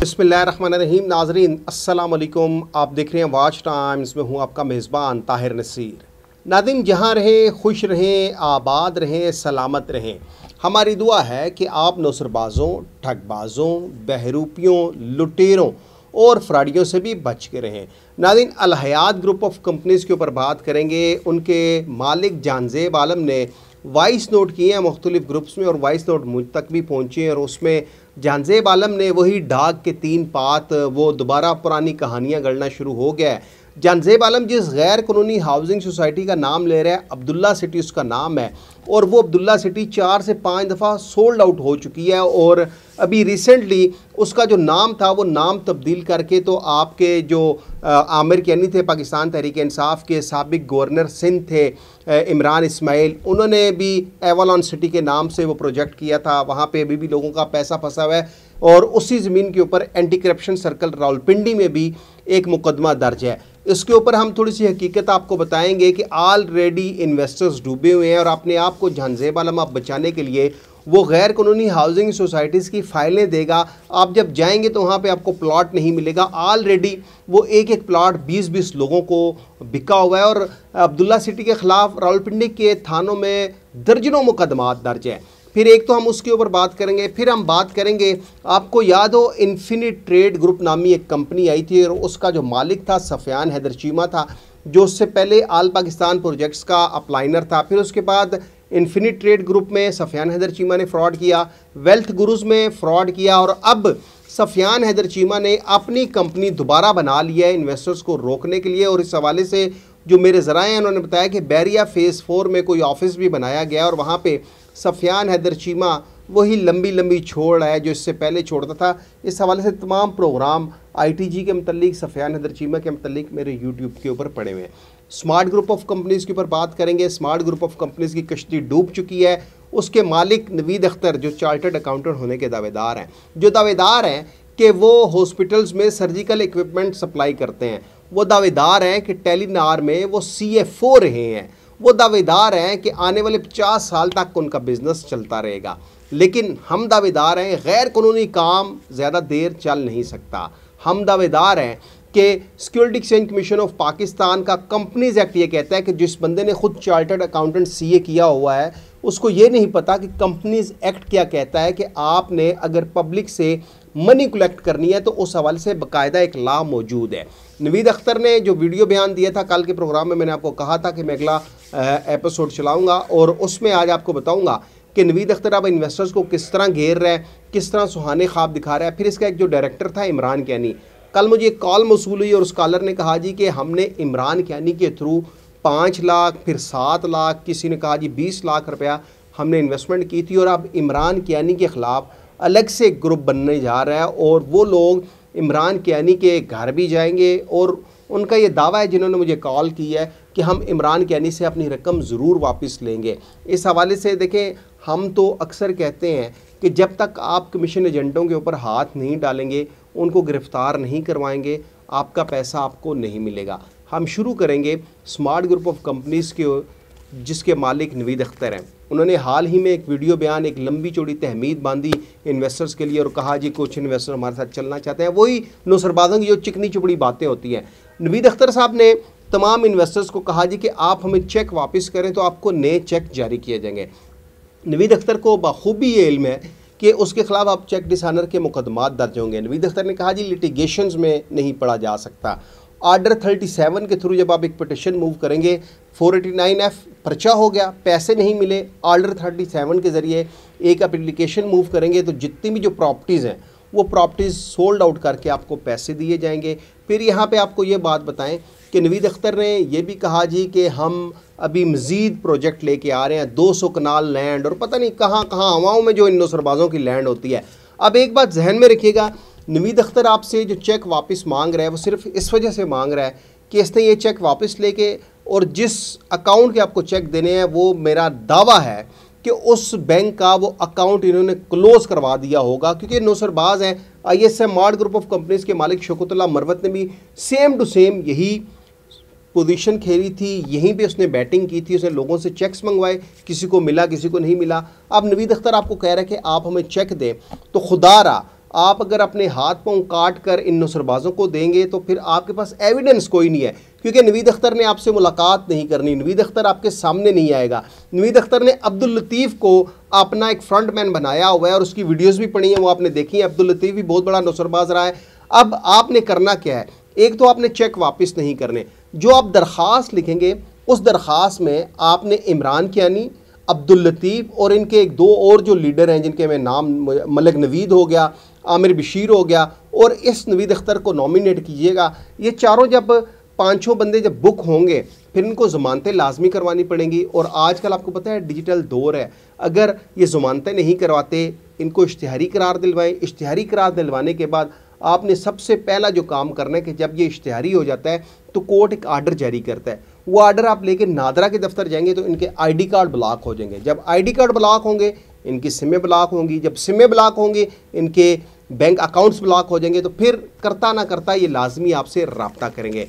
बसमीम नाजरीन असलकुम आप देख रहे हैं वाच टाइम्स में हूँ आपका मेज़बान ताहिर नसीर नादिन जहाँ रहें खुश रहें आबाद रहें सलामत रहें हमारी दुआ है कि आप नौसरबाज़ों ठगबाज़ों बहरूपियों लुटेरों और फ्राडियों से भी बच के रहें नादिन अलहयात ग्रुप ऑफ कंपनीज़ के ऊपर बात करेंगे उनके मालिक जानजेब आलम ने वॉइस नोट किए हैं मुख्तलिफ़ ग्रुप्स में और वॉइस नोट मुझ तक भी पहुँचे और उसमें जानजेब आलम ने वही ढाक के तीन पात वो दोबारा पुरानी कहानियाँ गढ़ना शुरू हो गया है जानजेब आलम जिस गैर कानूनी हाउसिंग सोसाइटी का नाम ले रहे हैं अब्दुल्ला सिटी उसका नाम है और वो अब्दुल्ला सिटी चार से पाँच दफ़ा सोल्ड आउट हो चुकी है और अभी रिसेंटली उसका जो नाम था वो नाम तब्दील करके तो आपके जो आमिर कैनी थे पाकिस्तान तहरीक इंसाफ के सबक गवर्नर सिंध थे इमरान इसमाइल उन्होंने भी एवालॉन सिटी के नाम से वो प्रोजेक्ट किया था वहाँ पे अभी भी लोगों का पैसा फंसा हुआ है और उसी ज़मीन के ऊपर एंटी करप्शन सर्कल रावलपिंडी में भी एक मुकदमा दर्ज है इसके ऊपर हम थोड़ी सी हकीकत आपको बताएंगे कि ऑलरेडी इन्वेस्टर्स डूबे हुए हैं और अपने आप को आलम आप बचाने के लिए वो गैर कानूनी हाउसिंग सोसाइटीज़ की फाइलें देगा आप जब जाएंगे तो वहाँ पे आपको प्लॉट नहीं मिलेगा ऑलरेडी वो एक एक प्लाट 20-20 लोगों को बिका हुआ है और अब्दुल्ला सिटी के ख़िलाफ़ रावलपिंडी के थानों में दर्जनों मुकदमात दर्ज हैं फिर एक तो हम उसके ऊपर बात करेंगे फिर हम बात करेंगे आपको याद हो इन्फिनिट ट्रेड ग्रुप नामी एक कंपनी आई थी और उसका जो मालिक था सफ़ियान हैदर चीमा था जो उससे पहले आल पाकिस्तान प्रोजेक्ट्स का अपलाइनर था फिर उसके बाद इन्फिनिट ट्रेड ग्रुप में सफ़ियान हैदर चीमा ने फ्रॉड किया वेल्थ गुरुज में फ्रॉड किया और अब सफ़ियान हैदर चीमा ने अपनी कंपनी दोबारा बना लिया है इन्वेस्टर्स को रोकने के लिए और इस हवाले से जो मेरे ज़रा हैं उन्होंने बताया कि बैरिया फ़ेज़ फोर में कोई ऑफिस भी बनाया गया और वहाँ पर सफियान हैदर चीमा वही लंबी लंबी छोड़ रहा है जो इससे पहले छोड़ता था इस हवाले से तमाम प्रोग्राम आईटीजी के मतलब सफियान हैदर चीमा के मतलब मेरे यूट्यूब के ऊपर पड़े हुए हैं स्मार्ट ग्रुप ऑफ कंपनीज़ के ऊपर बात करेंगे स्मार्ट ग्रुप ऑफ कंपनीज़ की कश्ती डूब चुकी है उसके मालिक नवीद अख्तर जो चार्टर्ड अकाउंटेंट होने के दावेदार हैं जो दावेदार हैं कि वो हॉस्पिटल्स में सर्जिकल इक्विपमेंट सप्लाई करते हैं वो दावेदार हैं कि टेलीनार में वो सी रहे हैं वो दावेदार हैं कि आने वाले पचास साल तक उनका बिजनेस चलता रहेगा लेकिन हम दावेदार हैं गैर कानूनी काम ज़्यादा देर चल नहीं सकता हम दावेदार हैं कि security exchange commission of Pakistan का कंपनीज एक्ट ये कहता है कि जिस बंदे ने खुद चार्टर्ड अकाउंटेंट सीए किया हुआ है उसको ये नहीं पता कि कंपनीज एक्ट क्या कहता है कि आपने अगर पब्लिक से मनी कलेक्ट करनी है तो उस हवाले से बाकायदा एक लॉ मौजूद है नवीद अख्तर ने जो वीडियो बयान दिया था कल के प्रोग्राम में मैंने आपको कहा था कि मैं अगला एपिसोड चलाऊँगा और उसमें आज आपको बताऊँगा कि नवीद अख्तर अब इन्वेस्टर्स को किस तरह घेर रहे हैं किस तरह सुहाने ख्वाब दिखा रहे हैं फिर इसका एक जो डायरेक्टर था इमरान कैनी कल मुझे एक कॉल मौसूल हुई और उस कॉलर ने कहा जी कि हमने इमरान कैनी के थ्रू पाँच लाख फिर सात लाख किसी ने कहा जी बीस लाख रुपया हमने इन्वेस्टमेंट की थी और अब इमरान कीनी के ख़िलाफ़ अलग से एक ग्रुप बनने जा रहा है और वो लोग इमरान कियानी के घर भी जाएंगे और उनका ये दावा है जिन्होंने मुझे कॉल की है कि हम इमरान कियानी से अपनी रकम ज़रूर वापस लेंगे इस हवाले से देखें हम तो अक्सर कहते हैं कि जब तक आप कमीशन एजेंटों के ऊपर हाथ नहीं डालेंगे उनको गिरफ़्तार नहीं करवाएंगे आपका पैसा आपको नहीं मिलेगा हम शुरू करेंगे स्मार्ट ग्रुप ऑफ कंपनीज़ के जिसके मालिक नवीद अख्तर हैं उन्होंने हाल ही में एक वीडियो बयान एक लंबी चौड़ी तहमीद बांधी इन्वेस्टर्स के लिए और कहा जी कुछ इन्वेस्टर हमारे साथ चलना चाहते हैं वही नौसरबाजन की जो चिकनी चुपड़ी बातें होती हैं नवीद अख्तर साहब ने तमाम इन्वेस्टर्स को कहा जी कि आप हमें चेक वापस करें तो आपको नए चेक जारी किए जाएंगे नवीद अख्तर को बखूबी ये इल्म है कि उसके खिलाफ आप चेक डिसानर के मुकदमा दर्ज होंगे नवीद अख्तर ने कहा जी लिटिगेशन में नहीं पढ़ा जा सकता आर्डर 37 के थ्रू जब आप एक पटिशन मूव करेंगे 489F पर्चा हो गया पैसे नहीं मिले आर्डर 37 के ज़रिए एक अप्लीकेशन मूव करेंगे तो जितनी भी जो प्रॉपर्टीज़ हैं वो प्रॉपर्टीज़ सोल्ड आउट करके आपको पैसे दिए जाएंगे फिर यहाँ पे आपको ये बात बताएं कि नवीद अख्तर ने ये भी कहा जी कि हम अभी मज़ीद प्रोजेक्ट लेके आ रहे हैं 200 कनाल लैंड और पता नहीं कहाँ कहाँ हवाओं में जो इन सरबाज़ों की लैंड होती है अब एक बात जहन में रखिएगा नवीद अख्तर आपसे जो चेक वापस मांग रहा है वो सिर्फ इस वजह से मांग रहा है कि इसने ये चेक वापस लेके और जिस अकाउंट के आपको चेक देने हैं वो मेरा दावा है कि उस बैंक का वो अकाउंट इन्होंने क्लोज़ करवा दिया होगा क्योंकि नौसरबाज हैं आई एस एम मार्ड ग्रुप ऑफ कंपनीज़ के मालिक शकुतला मरवत ने भी सेम टू सेम यही पोजीशन खेली थी यहीं पे उसने बैटिंग की थी उसने लोगों से चेक्स मंगवाए किसी को मिला किसी को नहीं मिला अब नवीद अख्तर आपको कह रहे हैं कि आप हमें चेक दें तो खुदा रहा आप अगर अपने हाथ पाँव काट कर इन नसरबाज़ों को देंगे तो फिर आपके पास एविडेंस कोई नहीं है क्योंकि नवीद अख्तर ने आपसे मुलाकात नहीं करनी नवीद अख्तर आपके सामने नहीं आएगा नवीद अख्तर ने अब्दुल लतीफ़ को अपना एक फ्रंट मैन बनाया हुआ है और उसकी वीडियोस भी पड़ी हैं वो आपने देखी है अब्दुल लतीफ़ भी बहुत बड़ा नसरबाज रहा है अब आपने करना क्या है एक तो आपने चेक वापस नहीं करने जो आप दरख्वास लिखेंगे उस दरख्वास में आपने इमरान कियानी अब्दुल लतीफ़ और इनके एक दो और जो लीडर हैं जिनके मैं नाम मलिक नवीद हो गया आमिर बशीर हो गया और इस नवीद अख्तर को नॉमिनेट कीजिएगा ये चारों जब पाँचों बंदे जब बुक होंगे फिर इनको ज़मानतें लाजमी करवानी पड़ेंगी और आजकल आपको पता है डिजिटल दौर है अगर ये ज़मानतें नहीं करवाते इनको इश्तहारी करार दिलवाएं इश्तहारी करार दिलवाने के बाद आपने सबसे पहला जो काम करना है कि जब ये इश्तहारी हो जाता है तो कोर्ट एक आर्डर जारी करता है वो आर्डर आप लेके नादरा के दफ्तर जाएंगे तो इनके आईडी कार्ड ब्लॉक हो जाएंगे जब आईडी कार्ड ब्लॉक होंगे इनकी सिमें ब्लॉक होंगी जब सिमें ब्लॉक होंगी इनके बैंक अकाउंट्स ब्लॉक हो जाएंगे तो फिर करता ना करता ये लाजमी आपसे रबता करेंगे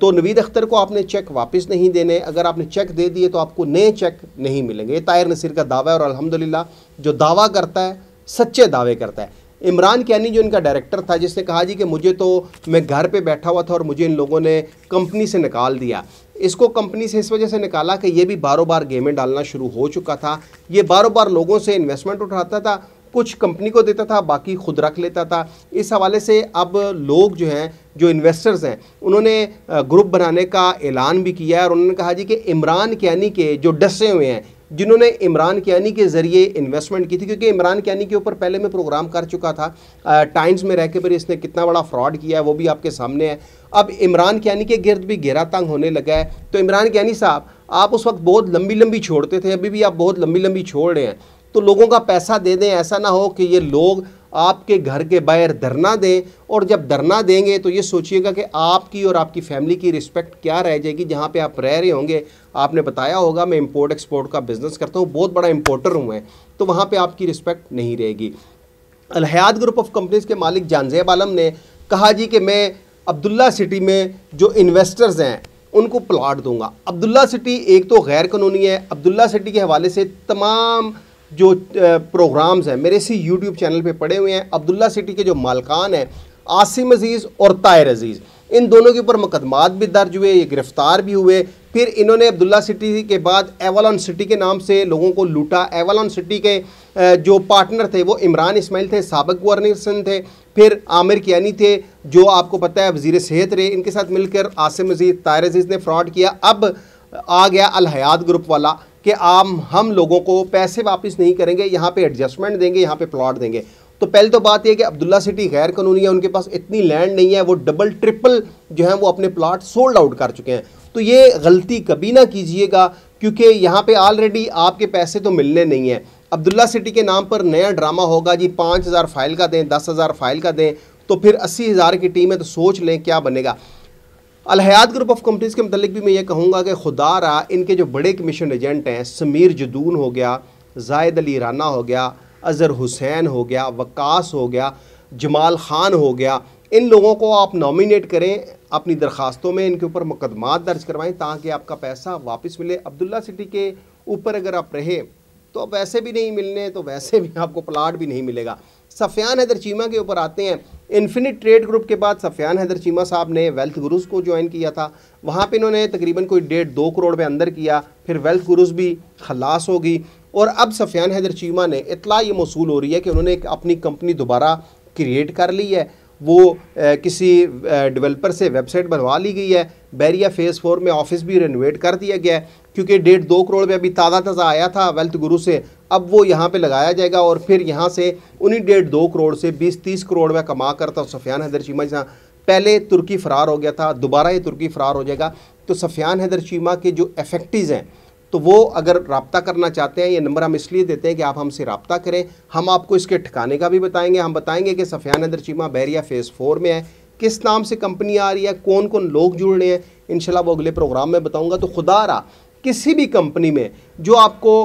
तो नवीद अख्तर को आपने चेक वापस नहीं देने अगर आपने चेक दे दिए तो आपको नए चेक नहीं मिलेंगे ये तायर नसीर का दावा है और अल्हम्दुलिल्लाह जो दावा करता है सच्चे दावे करता है इमरान कैनी जो इनका डायरेक्टर था जिसने कहा जी कि मुझे तो मैं घर पे बैठा हुआ था और मुझे इन लोगों ने कंपनी से निकाल दिया इसको कंपनी से इस वजह से निकाला कि ये भी बारो बार गेमें डालना शुरू हो चुका था ये बारो बार लोगों से इन्वेस्टमेंट उठाता था कुछ कंपनी को देता था बाकी खुद रख लेता था इस हवाले से अब लोग जो हैं जो इन्वेस्टर्स हैं उन्होंने ग्रुप बनाने का ऐलान भी किया है और उन्होंने कहा जी कि इमरान कैनी के जो डसे हुए हैं जिन्होंने इमरान कियानी के ज़रिए इन्वेस्टमेंट की थी क्योंकि इमरान कियानी के ऊपर पहले मैं प्रोग्राम कर चुका था टाइम्स में रह के पर इसने कितना बड़ा फ्रॉड किया है वो भी आपके सामने है अब इमरान कियानी के गिरद भी घेरा तंग होने लगा है तो इमरान कियानी साहब आप उस वक्त बहुत लंबी लंबी छोड़ते थे अभी भी आप बहुत लंबी लंबी छोड़ रहे हैं तो लोगों का पैसा दे दें ऐसा ना हो कि ये लोग आपके घर के बाहर धरना दें और जब धरना देंगे तो ये सोचिएगा कि आपकी और आपकी फैमिली की रिस्पेक्ट क्या रह जाएगी जहाँ पे आप रह रहे होंगे आपने बताया होगा मैं इंपोर्ट एक्सपोर्ट का बिज़नेस करता हूँ बहुत बड़ा इंपोर्टर हूँ मैं तो वहाँ पर आपकी रिस्पेक्ट नहीं रहेगी अलहयात ग्रुप ऑफ कंपनीज़ के मालिक जानजेब आलम ने कहा जी कि मैं अब्दुल्ला सिटी में जो इन्वेस्टर्स हैं उनको प्लाट दूंगा अब्दुल्ला सिटी एक तो गैर कानूनी है अब्दुल्ला सिटी के हवाले से तमाम जो प्रोग्राम्स हैं मेरे इसी यूट्यूब चैनल पे पड़े हुए हैं अब्दुल्ला सिटी के जो मालकान हैं आसिम अजीज़ और तायर अजीज़ इन दोनों के ऊपर मुकदमात भी दर्ज हुए ये गिरफ़्तार भी हुए फिर इन्होंने अब्दुल्ला सिटी के बाद एवालॉन सिटी के नाम से लोगों को लूटा एवालॉन सिटी के जो पार्टनर थे वो इमरान इसमाइल थे सबक गवर्नर थे फिर आमिर कियानी थे जो आपको पता है वजीर सेहत रहे इनके साथ मिलकर आसिम अजीज़ तायर अजीज़ ने फ्रॉड किया अब आ गया अलहयात ग्रुप वाला कि आम हम लोगों को पैसे वापस नहीं करेंगे यहाँ पे एडजस्टमेंट देंगे यहाँ पे प्लॉट देंगे तो पहले तो बात यह कि अब्दुल्ला सिटी गैर कानूनी है उनके पास इतनी लैंड नहीं है वो डबल ट्रिपल जो है वो अपने प्लाट सोल्ड आउट कर चुके हैं तो ये गलती कभी ना कीजिएगा क्योंकि यहाँ पर ऑलरेडी आपके पैसे तो मिलने नहीं हैं अब्दुल्ला सिटी के नाम पर नया ड्रामा होगा जी पाँच हज़ार फाइल का दें दस हज़ार फाइल का दें तो फिर अस्सी हज़ार की टीम है तो सोच लें क्या बनेगा अलहयात ग्रुप ऑफ कंपनीज़ के मतलब भी मैं ये कहूँगा कि खुदा रहा इनके जो बड़े कमीशन एजेंट हैं समीर जदून हो गया जायद अली राना हो गया अज़र हुसैन हो गया वक्स हो गया जमाल ख़ान हो गया इन लोगों को आप नॉमिनेट करें अपनी दरख्वास्तों में इनके ऊपर मुकदमा दर्ज करवाएं ताकि आपका पैसा वापस मिले अब्दुल्ला सिटी के ऊपर अगर आप रहे तो अब वैसे भी नहीं मिलने तो वैसे भी आपको प्लाट भी नहीं मिलेगा सफियान हैदर चीमा के ऊपर आते हैं इन्फिनिट ट्रेड ग्रुप के बाद सफियान हैदर चीमा साहब ने वेल्थ गुरुज को ज्वाइन किया था वहाँ पे इन्होंने तकरीबन कोई डेढ़ दो करोड़ में अंदर किया फिर वेल्थ गुरुज भी खलास होगी और अब सफियान हैदर चीमा ने इतला ये मौसू हो रही है कि उन्होंने अपनी कंपनी दोबारा क्रिएट कर ली है वो ए, किसी डेवलपर से वेबसाइट बनवा ली गई है बैरिया फेज़ फोर में ऑफिस भी रेनोवेट कर दिया गया है क्योंकि डेढ़ दो करोड़ में अभी ताज़ा ताज़ा आया था वेल्थ गुरु से अब वो यहाँ पे लगाया जाएगा और फिर यहाँ से उन्हीं डेढ़ दो करोड़ से बीस तीस करोड़ में कमा करता हूँ सफियान हैदर चीमा जहाँ पहले तुर्की फ़रार हो गया था दोबारा ये तुर्की फ़रार हो जाएगा तो सफियान हैदर चीमा के जो एफेक्टिज़ हैं तो वो अगर रबता करना चाहते हैं ये नंबर हम इसलिए देते हैं कि आप हमसे रबता करें हम आपको इसके ठिकाने का भी बताएंगे हम बताएंगे कि सफियान अदर चीमा बहरिया फ़ेज़ फोर में है किस नाम से कंपनी आ रही है कौन कौन लोग जुड़ रहे हैं इन वो अगले प्रोग्राम में बताऊँगा तो खुदा रहा किसी भी कंपनी में जो आपको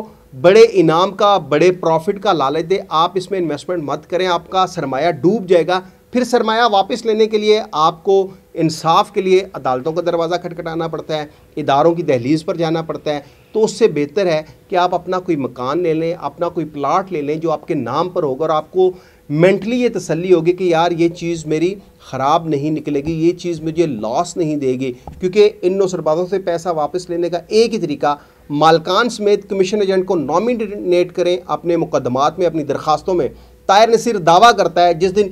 बड़े इनाम का बड़े प्रॉफिट का लालच दे आप इसमें इन्वेस्टमेंट मत करें आपका सरमाया डूब जाएगा फिर सरमाया वापस लेने के लिए आपको इंसाफ के लिए अदालतों का दरवाज़ा खटखटाना पड़ता है इदारों की दहलीज़ पर जाना पड़ता है तो उससे बेहतर है कि आप अपना कोई मकान ले लें अपना कोई प्लाट ले लें जो आपके नाम पर होगा और आपको मेंटली ये तसल्ली होगी कि यार ये चीज़ मेरी ख़राब नहीं निकलेगी ये चीज़ मुझे लॉस नहीं देगी क्योंकि इन नौसरबाजों से पैसा वापस लेने का एक ही तरीका मालकान समेत कमीशन एजेंट को नॉमिनेट करें अपने मुकदमात में अपनी दरखास्तों में तायर नसीर दावा करता है जिस दिन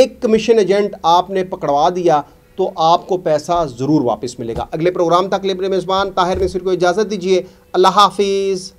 एक कमीशन एजेंट आपने पकड़वा दिया तो आपको पैसा ज़रूर वापस मिलेगा अगले प्रोग्राम तक लिए मेजबान ताहिर नसीर को इजाज़त दीजिए अल्लाह हाफिज़